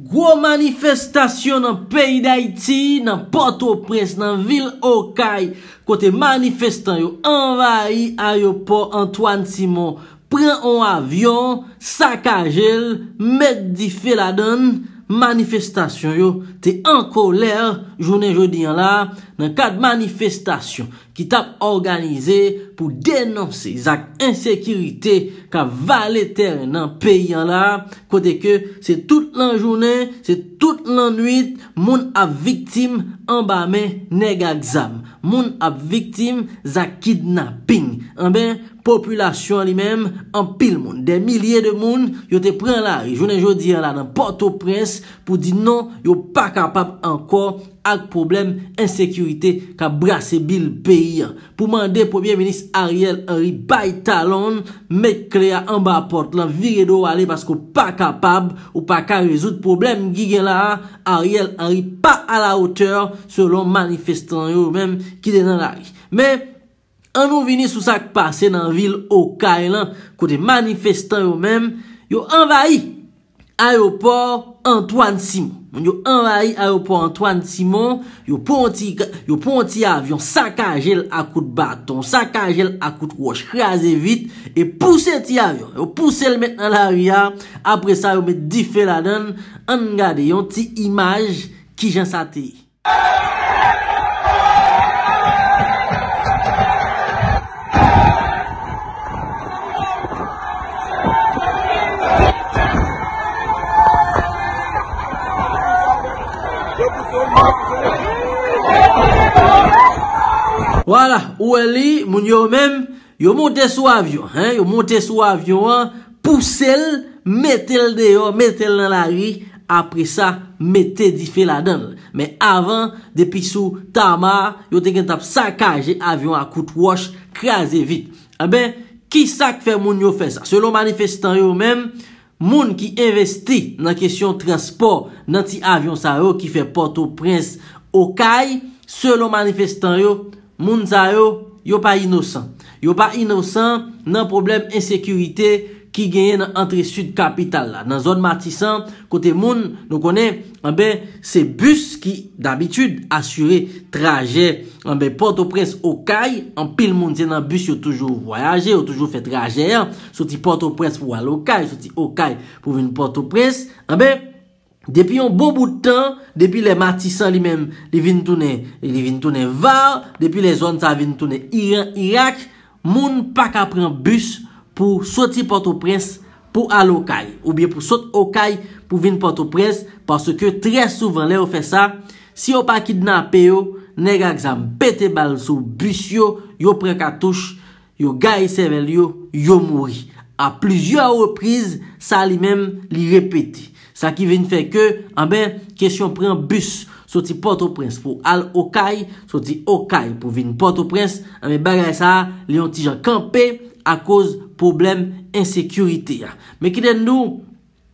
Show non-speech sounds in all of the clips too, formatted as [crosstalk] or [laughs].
Gwo manifestasyon nan peyi da iti, nan porto pres, nan vil okay, kote manifestan yo envayi ayopor Antoine Simon, pren an avyon, sak a jel, met di fel adon, Manifestasyon yo te an koler jounen jodi an la, nan kat manifestasyon ki tap organize pou denonsi zak insekiriti ka valeter nan peyi an la, kote ke se tout lan jounen, se tout lan nuit, moun ap viktim an ba me nega gzam, moun ap viktim zak kidnapping, an be? Populasyon li mem, an pil moun. De milye de moun, yo te pren la ri. Jounen jo diyan la nan pote pres pou di nan yo pa kapab ankor ak problem ensekurite ka brase bil peyyan. Pou mande pou bien venis Ariel Henry bay talon, me kle a anba apot lan vire do wale pasko pa kapab ou pa ka rezout problem gigen la ha. Ariel Henry pa a la oteur selon manifestant yo menm ki denan la ri. Me... An nou vini sou sak pase nan vil Okai lan, kote manifestan yo men, yo envahi aeroport Antoine Simon. Yo envahi aeroport Antoine Simon, yo pon ti avyon, sakajel akout baton, sakajel akout wosh, kreaze vit, e pouse ti avyon. Yo pouse l men nan la riyan, apre sa yo met di fe ladan, an gade yon ti imaj ki jen sa teye. Ouè li, moun yo mèm, yo monte sou avyon. Yo monte sou avyon, pousselle, metel deyo, metel nan la ri, apre sa, metel di fè la dan. Mè avan, depi sou tama, yo te gen tap sakaj avyon akout wosh, krasè vit. A bè, ki sak fè moun yo fè sa? Se lo manifestan yo mèm, moun ki investi nan kesyon transport nan ti avyon sa yo ki fè porto prens o kay, se lo manifestan yo... Moun za yo, yo pa inosan. Yo pa inosan nan problem insekurite ki genye nan antre sud kapital la. Nan zon matisan kote moun, nou konen anbe se bus ki d'habitude asure traje anbe porto pres o kay an pil moun ten nan bus yo toujou voyaje, yo toujou fe traje. Soti porto pres pou alo kay, soti o kay pou ven porto pres, anbe Depi yon bo bout tan, depi le matisan li men li vintounen, li vintounen va, depi le zon sa vintounen iran, irak, moun pa ka pren bus pou soti porto pres pou alo kay. Ou bie pou soti o kay pou vin porto pres, parce ke tre souven le ou fe sa, si yo pa kidna pe yo, ne rag zan pete bal sou bus yo, yo pren katouche, yo gayi sevel yo, yo mouri. A plizyo repriz, sa li men li repeti. Sa ki vin fe ke, anbe, kesyon pren bus sou ti Port-au-Prince pou al Okai, sou ti Okai pou vin Port-au-Prince. Anbe bagay sa, li yon ti jan kampe a koz problem ensekurite ya. Me ki den nou,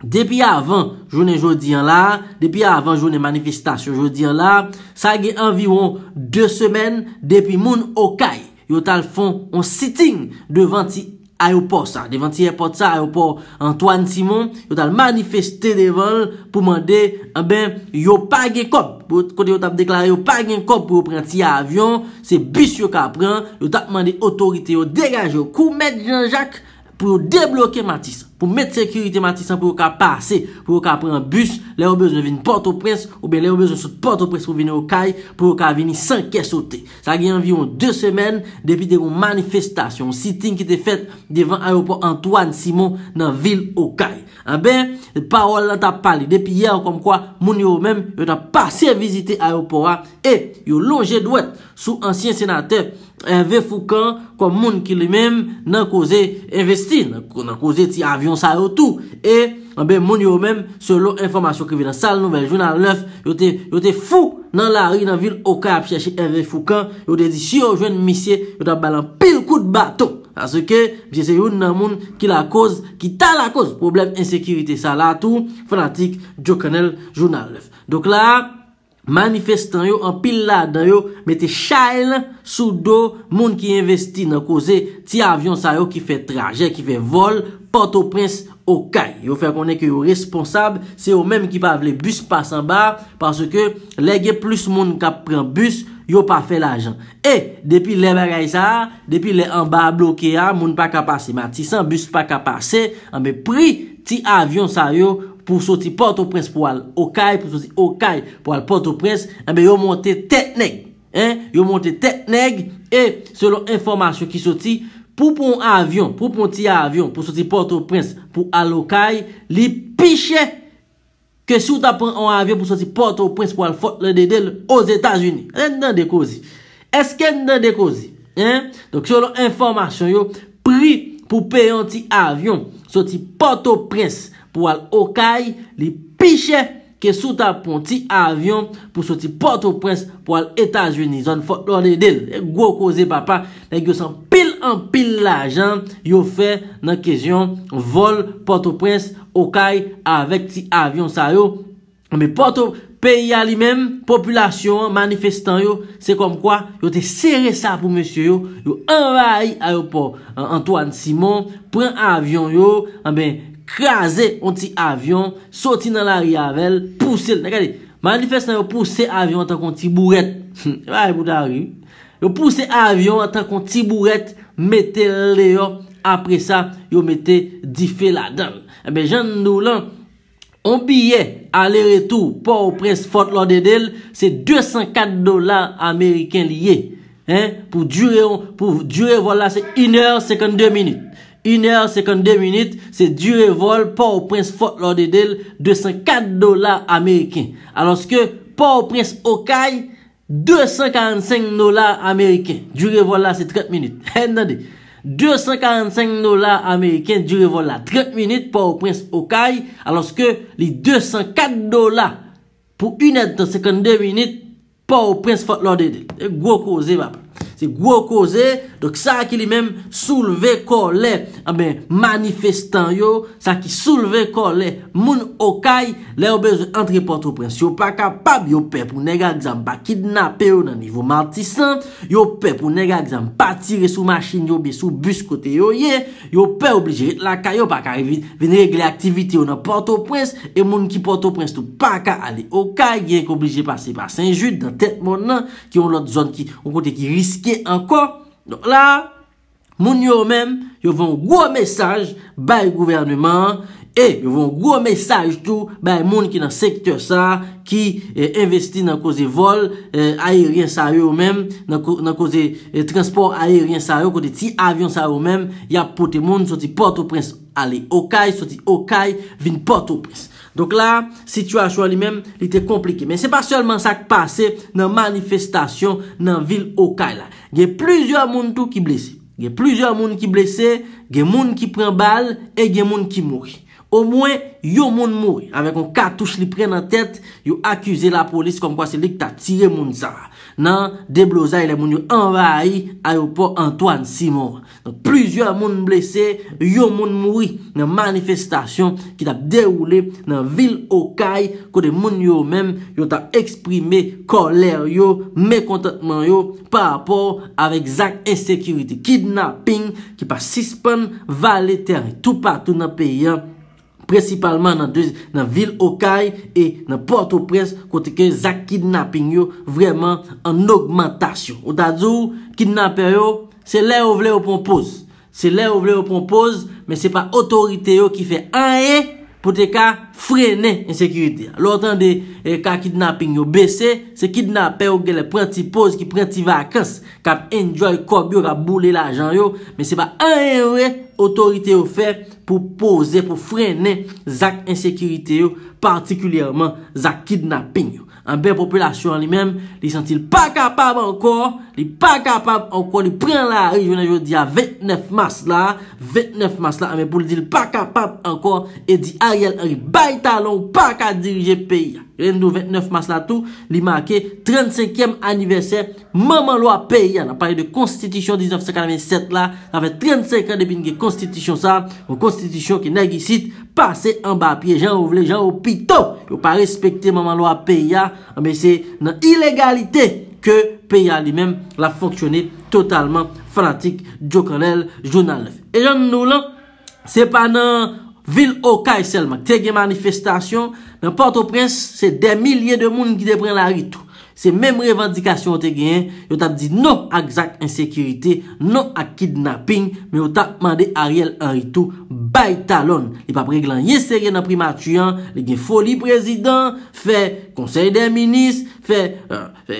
depi ya avan jounen joudiyan la, depi ya avan jounen manifestasyon joudiyan la, sa ge anviron 2 semen depi moun Okai, yon tal fon an siting devanti Okai. ayopor sa, devan ti repot sa, ayopor Antoine Simon, yo tal manifeste devan, pou mande, eh yo page kop, kote yo tap deklare, yo page kop pou yo prenti avyon, se bus yo ka pren, yo tap mande otorite yo, degaj yo, koumèd Jean-Jacques, pou yo deblokè Matisse, pou mèd sekurite Matisse, an pou yo ka pase, pou yo ka pren bus, Le oubez nou vin porto pres oubez le oubez nou sot porto pres pou vini oukay pou ouka vini san kesote. Sa gen yon vyon 2 semen depi de yon manifestasyon, siting ki te fet devan aropor Antoine Simon nan vil oukay. A eh be, parol nan ta pali, depi yon konm kwa moun yon mèm yon tan pase vizite aropora e yon longe dwet sou ansyen senater Hervé Foucan konm moun ki li mèm nan koze investi, nan koze ti avyon sa yotou. anbe eh moun yo mèm selon informasyon ki vi nan sal nouvel jounan lef yo te fou nan la ri nan vil okap chèche enve fou kan yo de di si yo jwen misye yo ta balan pil kout bato aske bje se youn nan moun ki la koz ki ta la koz problem insekirite sa la tou fanatik diokanel jounan lef dok la manifestan yo an pil la dan yo mette chayl sou do moun ki investi nan koze ti avyon sa yo ki fe traje ki fe vol Port-au-Prince, Okay. Yo fè konè kè yo responsab, se yo mèm ki pa vle bus pasan bar, pasan ke lè gen plus moun kap pren bus, yo pa fè la jan. E, depi lè baray sa, depi lè an bar blokè a, moun pa kapase. Ma ti san bus pa kapase, amè pri ti avyon sa yo, pou soti Port-au-Prince pou al Okay, pou soti Okay pou al Port-au-Prince, amè yo monte tek neg. Yo monte tek neg, e, selon informasyon ki soti, pou pon avyon, pou pon ti avyon, pou soti porto prens, pou alokay, li piche ke sou ta pon avyon pou soti porto prens pou al fote le dedel os Etats-Unis. Eske nan dekozi? Donc, sou lor informasyon yo, pri pou peyon ti avyon soti porto prens pou alokay, li piche ke sou ta pon ti avyon pou soti porto prens pou al Etats-Unis. Zon fote le dedel, gwo kose papa, le gyo san pil an pil la jan, yo fè nan kezyon, vol Port-au-Prince, okay, avek ti avyon sa yo, anbe Port-au-Pays a li men, populasyon manifestan yo, se kom kwa yo te sere sa pou monsye yo yo anvay a yo po Antoine Simon, pren avyon yo anbe eh krasè an ti avyon, soti nan la riavel pouse, nan gade, manifestan yo pouse avyon an tan kon ti buret [laughs] yo pouse avyon an tan kon ti buret Mete le yo, apre sa, yo mete di fe la dan. Eh Ebe, jan nou lan, an biye, ale retou, pa ou prens fote lor dedel, se 204 dolar Ameriken liye. Hein, pou dure vol la, se 1 hour 52 minute. 1 hour 52 minute, se dure vol, pa ou prens fote lor dedel, 204 dolar Ameriken. Anoske, pa ou prens okaye, 245 dolar Ameriken jure vol la se 30 minit, hennande, 245 dolar Ameriken jure vol la 30 minit pa ou prens Okai aloske li 204 dolar pou 1 etre 52 minit pa ou prens Fort Lauderdale, e gwo kouze bapel. Se gwo koze. Dok sa ki li menm souleve ko le. A ah be manifestan yo. Sa ki souleve ko le. Moun o kay. Le yo bezon entre porto prens. Yo pa kapab. Yo pe pou nega gizan bakidnape yo nan nivou maltisan. Yo pe pou nega gizan patire sou masin yo be sou buskote yo ye. Yo pe oblije rit laka. Yo pa ka veni regle aktivite yo nan porto prens. E moun ki porto prens tou pa ka ale o kay. Gye ek oblije pase pa Saint-Jude. Dan Tetmon nan. Ki yon lot zon ki. On kote ki riske. E ankon, la, moun yo mèm yo voun gwo mesaj bay gouvernement e yo voun gwo mesaj tou bay moun ki nan sektor sa ki eh, investi nan kouze vol, eh, ayerien sa yo mèm, nan kouze transport ayerien sa yo kouze ti avyon sa yo mèm, ya pote moun soti pote ou prens ale okay, soti okay, vin pote ou prens Donk la, situasyon li men, li te komplike. Men se pa solman sa ki pase nan manifestasyon nan vil Okai la. Ge plizye moun tou ki blese. Ge plizye moun ki blese, ge moun ki pren bal, e ge moun ki mouri. Ou mwen, yon moun moui, avek yon katouche li pren nan tèt, yon akuse la polis kom kwa se li ki ta tire moun zara. Nan, deblo zara, yon moun yon anvayi ayopor Antoine Simon. Nan, plizye moun blese, yon moun moui nan manifestasyon ki tap deroule nan vil okay kode moun yon men, yon tap eksprime koler yon, mekontatman yon, pa apor avèk zak ensekirite. Kidnaping ki pa sispan valeteri tout patou nan peyi an, Principalman nan vil okay E nan porto pres Konti ke zak kidnapping yo Vreman an augmentation Ou dadzou, kidnapper yo Se lè ou vle ou ponpoz Se lè ou vle ou ponpoz Men se pa otorite yo ki fe an e pou te ka frene insekirite yo. Loutan de eh, ka kidnapping yo bese, se kidnape yo gè le prenti poz ki prenti vakans, kap enjwa yi kob yo raboule la ajan yo, men se ba an enwe otorite yo fè, pou pose, pou frene zak insekirite yo, partikulyèman zak kidnapping yo. An ben popelasyon li men, li senti li pa kapab anko, li pa kapab anko, li pren la re, jounen joun di a 29 mars la, 29 mars la, anmen pou li di li pa kapab anko, e di a yel an, li bay talon, pa ka dirije peyi ya. Yon nou 29 mars la tou li make 35 aniverser maman lo a peya Na pare de konstitisyon 1957 la Nave 35 an debin gen konstitisyon sa Ou konstitisyon ki negisit pase an bapye Gen ou vle gen ou pito Yo pa respekte maman lo a peya Ame se nan ilegalite ke peya li men la foksyone Totalman fanatik Djo kanel jounan lef E joun nou lan se panan Vil okay selman, te gen manifestasyon, men porto prens, se demilye de moun ki depren la ritu. Se mem revandikasyon te gen, yo tap di nou ak zak insekirite, nou ak kidnapping, men yo tap mande Ariel a ritu bay talon. Li pap reglan ye serye nan primatuyan, li gen foli prezident, fe konser den minis, fe euh,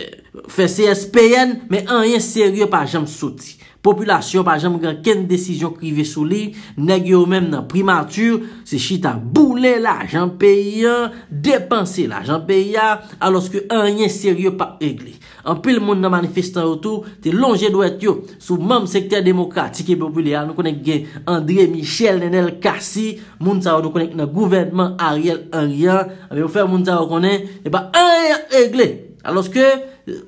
CSPN, men anye serye pa jam soti. Populasyon pa jen mwen gen ken desisyon krive sou li, neg yo men nan primatur, se chita boule la, jen peye, depanse la, jen peye, aloske anyen seryo pa regle. Anpil moun nan manifestan wotou, te longe dwet yo sou moun sekter demokratik e populya, nou konen gen André Michel Nenel Kassi, moun sa wadou konen gen gouvernement Ariel Anyen, anpil moun sa wadou konen, eba anyen regle, aloske...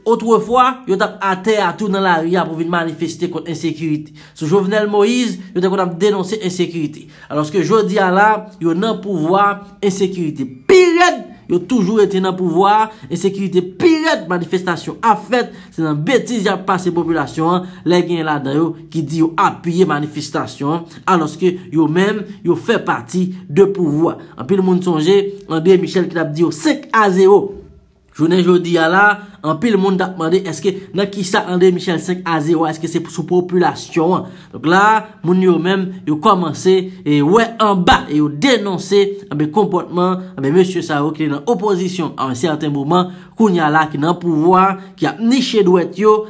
Otre fwa, yo tap ate atoun nan la ria pou vin manifeste kont ensekirite. Sou Jovenel Moïse, yo tap kont ap denonse ensekirite. Aloske, jodi ala, yo nan pouvoi ensekirite. Piret, yo toujou ete nan pouvoi ensekirite. Piret, manifestasyon afet, se nan betis ya pa se populasyon. Lèk yon la dayo ki di yo apye manifestasyon. Aloske, yo men, yo fe pati de pouvoi. Anpil moun sonje, anpil Michel ki tap di yo sek a zero. Jodi ala, jodi ala. an pi l moun datman de eske nan ki sa an de Michel Seng aze wa eske se sou populasyon. Donk la moun yo men yo komanse e we an ba yo denonse eh an be kompontman an eh be M.Saro ki nan opozisyon an certain mouman koun ya la ki nan pouvoar ki ap ni che dwet yo,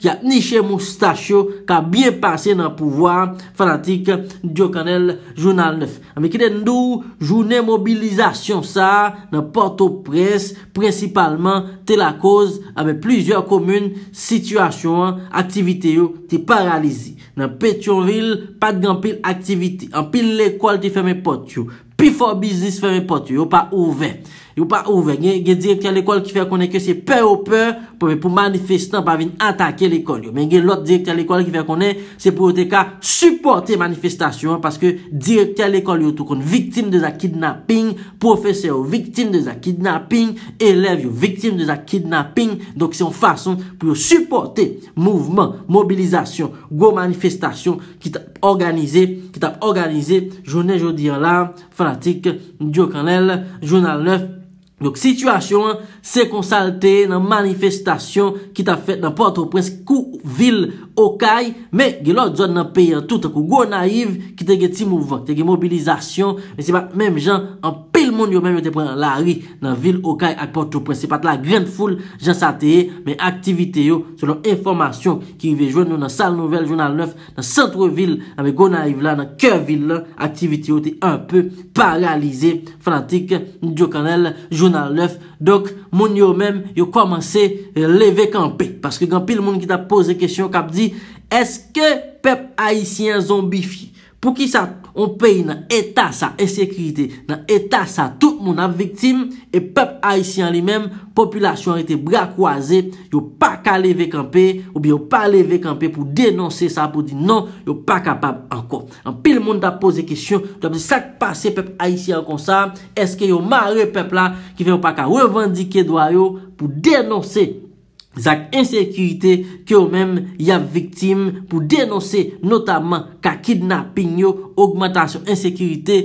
ki ap ni che moustache yo, ka bien passe nan pouvoar fanatik Diokanel Jounal 9. An eh me ki den nou jounen mobilizasyon sa nan porto pres prensipalman te la koz Ame ah, plizye komoun, situasyon, aktivite yo, ti paralizi. Nan Petionville, patgan pil aktivite. An pil lekol ti fèmè pot yo. Pifo biznis fèmè pot yo, yo pa ouve. Yo pa ouve, gen direk yon lekol ki fè konen ke se pe oupe yo. pou manifestan pa vin atake l'ekol yo. Men gen l'ot direktè l'ekol ki fè konè, se pou yo te ka supporte manifestasyon, paske direktè l'ekol yo tou kon, viktim de za kidnapping, profese yo viktim de za kidnapping, elev yo viktim de za kidnapping, donk se yon fason pou yo supporte, mouvment, mobilizasyon, go manifestasyon, ki tap organize, ki tap organize, jounè joudi yon la, fratik, diokanel, jounal neuf, Donk, situasyon se konsalte nan manifestasyon ki ta fet nan porto pres kou vil. Okay, me ge lò dòd nan peye an tout, an kou gò naiv ki te ge timouvan te ge mobilizasyon, men se pat menm jan, an pil moun yo menm yo te pren lari nan vil Okay ak porto prens, se pat la gren foul, jan sa teye men aktivite yo, selon informasyon ki yon vejwen nou nan sal nouvel, jounan lef nan sentro vil, an me gò naiv la nan kè vil la, aktivite yo te an pè paralize, fanatik njou kanel, jounan lef dok, moun yo menm yo komanse euh, leve kampè paske gen pil moun ki ta pose kèsyon, kap di Eske pep haisyen zombifi Pou ki sa On peyi nan eta sa Esekriti Nan eta sa Tout moun ap viktim E pep haisyen li menm Populasyon a ite bra kouaze Yo pa ka leve kampe Ou bi yo pa leve kampe Pou denonse sa Pou di nan Yo pa kapab ankon An pil moun da pose kisyon Dwa mi sak pase pep haisyen kon sa Eske yo mare pep la Ki ven yo pa ka revendike doa yo Pou denonse Zak ensekirite ke ou menm ya viktim pou denose notaman ka kidnapin yo augmantasyon insekirite,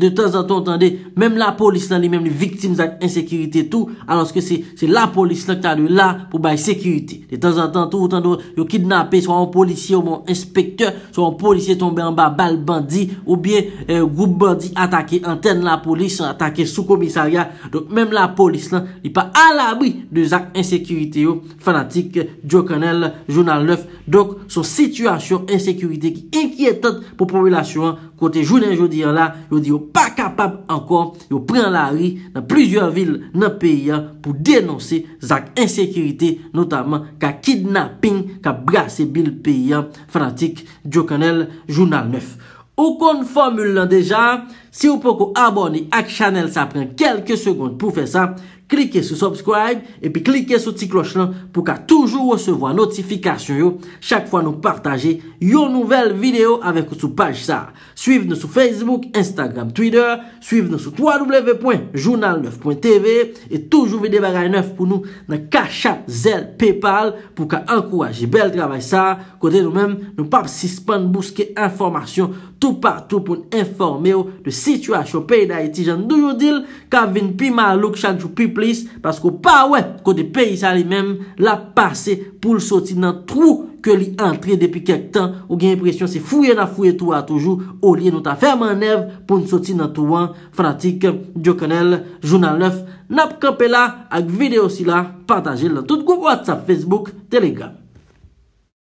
de tan zan ton tande, mem la polis lan li mem li viktim zan insekirite tou, alanske se la polis lan ki ta li la pou baye sekirite. De tan zan ton tou, yo kidnapé, so an polici ou moun inspektor, so an polici tombe an ba bal bandi, ou bien euh, group bandi atake, anten la polis, atake sou komisaryal, donk mem la polis lan, li pa al abri de zan insekirite yo, fanatik, Joe Connell, journal 9, donk son situasyon insekirite ki enki etote pou poblasyon an, Kote jounen joudiyan la, joudi yo pa kapab ankon, yo pren la ri nan plizyon vil nan peyyan pou denonsi zak insekiriti notaman ka kidnapping, ka brasebil peyyan frantik Djokanel jounal 9. Okon formule lan deja... Si ou pou kou abonni ak chanel sa pren kelke sekonde pou fe sa, klike sou subscribe, epi klike sou ti kloch lan pou ka toujou wesevo an notifikasyon yo. Chak fwa nou partaje yo nouvel video avek ou sou page sa. Suiv nou sou Facebook, Instagram, Twitter, suiv nou sou www.journal9.tv et toujou vide bagay 9 pou nou nan kachat zel Paypal pou ka ankouraje bel travay sa kote nou mem nou pap sispan bouske informasyon tout partou pou nou informe yo de Si chou a chopey da iti jan dou yo dil, ka vin pi malouk chan chou pi plis, paskou pa we, kode peyi sa li mem, la pase pou l soti nan trou ke li antre depi kek tan ou gen impresyon se fouye la fouye trou a toujou ou li nou ta ferme anev pou l soti nan trou an fratik diyo kenel, jounan lef, nap kope la, ak video si la, pantaje la, tout kou kou at sa Facebook, telega.